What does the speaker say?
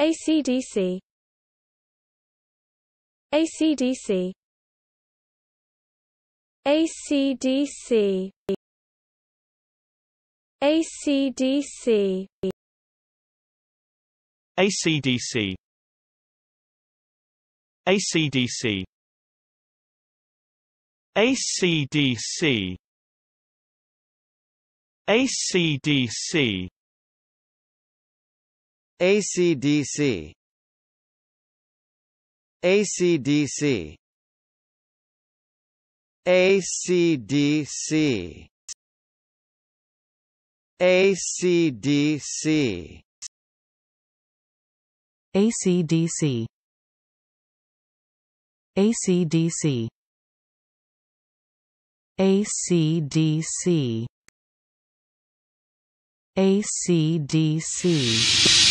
ACDC ACDC ACDC ACDC ACDC ACDC ACDC ACDC ACDC ACDC ACDC ACDC ACDC ACDC ACDC ACDC